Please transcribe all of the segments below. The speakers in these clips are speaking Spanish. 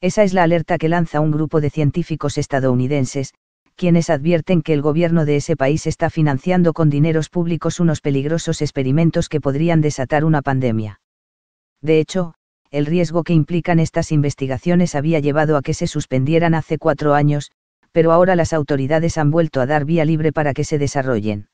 Esa es la alerta que lanza un grupo de científicos estadounidenses, quienes advierten que el gobierno de ese país está financiando con dineros públicos unos peligrosos experimentos que podrían desatar una pandemia. De hecho, el riesgo que implican estas investigaciones había llevado a que se suspendieran hace cuatro años, pero ahora las autoridades han vuelto a dar vía libre para que se desarrollen.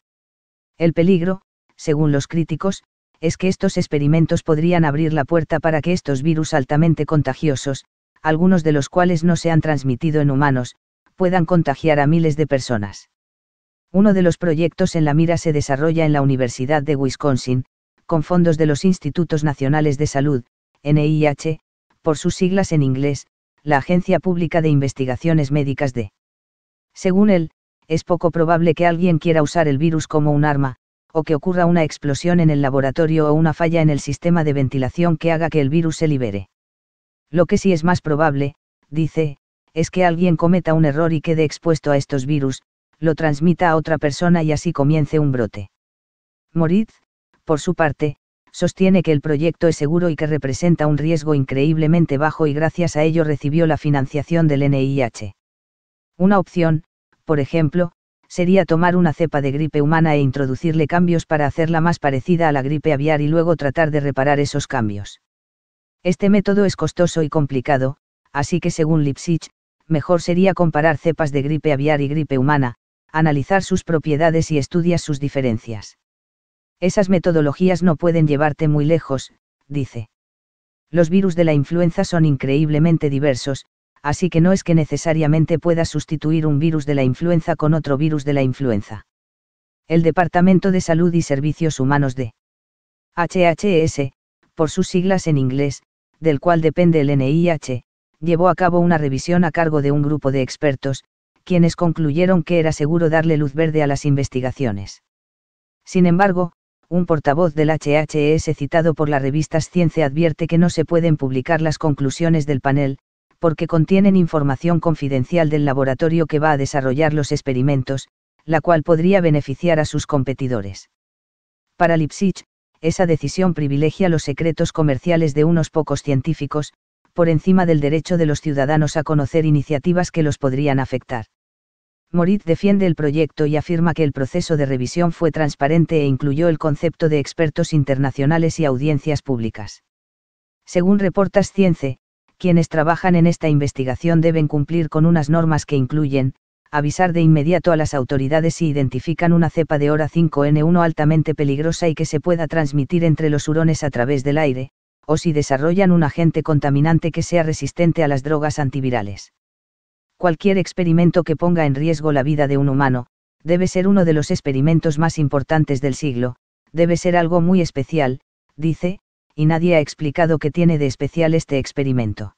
El peligro, según los críticos, es que estos experimentos podrían abrir la puerta para que estos virus altamente contagiosos, algunos de los cuales no se han transmitido en humanos, puedan contagiar a miles de personas. Uno de los proyectos en la mira se desarrolla en la Universidad de Wisconsin, con fondos de los Institutos Nacionales de Salud, NIH, por sus siglas en inglés, la Agencia Pública de Investigaciones Médicas de. Según él, es poco probable que alguien quiera usar el virus como un arma, o que ocurra una explosión en el laboratorio o una falla en el sistema de ventilación que haga que el virus se libere. Lo que sí es más probable, dice, es que alguien cometa un error y quede expuesto a estos virus, lo transmita a otra persona y así comience un brote. Moritz, por su parte, sostiene que el proyecto es seguro y que representa un riesgo increíblemente bajo y gracias a ello recibió la financiación del NIH. Una opción, por ejemplo, sería tomar una cepa de gripe humana e introducirle cambios para hacerla más parecida a la gripe aviar y luego tratar de reparar esos cambios. Este método es costoso y complicado, así que según Lipsitch, mejor sería comparar cepas de gripe aviar y gripe humana, analizar sus propiedades y estudiar sus diferencias. Esas metodologías no pueden llevarte muy lejos, dice. Los virus de la influenza son increíblemente diversos, así que no es que necesariamente puedas sustituir un virus de la influenza con otro virus de la influenza. El Departamento de Salud y Servicios Humanos de HHS, por sus siglas en inglés, del cual depende el NIH, llevó a cabo una revisión a cargo de un grupo de expertos, quienes concluyeron que era seguro darle luz verde a las investigaciones. Sin embargo, un portavoz del HHS citado por la revista Science advierte que no se pueden publicar las conclusiones del panel, porque contienen información confidencial del laboratorio que va a desarrollar los experimentos, la cual podría beneficiar a sus competidores. Para Lipsitch, esa decisión privilegia los secretos comerciales de unos pocos científicos, por encima del derecho de los ciudadanos a conocer iniciativas que los podrían afectar. Moritz defiende el proyecto y afirma que el proceso de revisión fue transparente e incluyó el concepto de expertos internacionales y audiencias públicas. Según reportas Cience, quienes trabajan en esta investigación deben cumplir con unas normas que incluyen, avisar de inmediato a las autoridades si identifican una cepa de hora 5N1 altamente peligrosa y que se pueda transmitir entre los hurones a través del aire, o si desarrollan un agente contaminante que sea resistente a las drogas antivirales. Cualquier experimento que ponga en riesgo la vida de un humano, debe ser uno de los experimentos más importantes del siglo, debe ser algo muy especial, dice, y nadie ha explicado qué tiene de especial este experimento.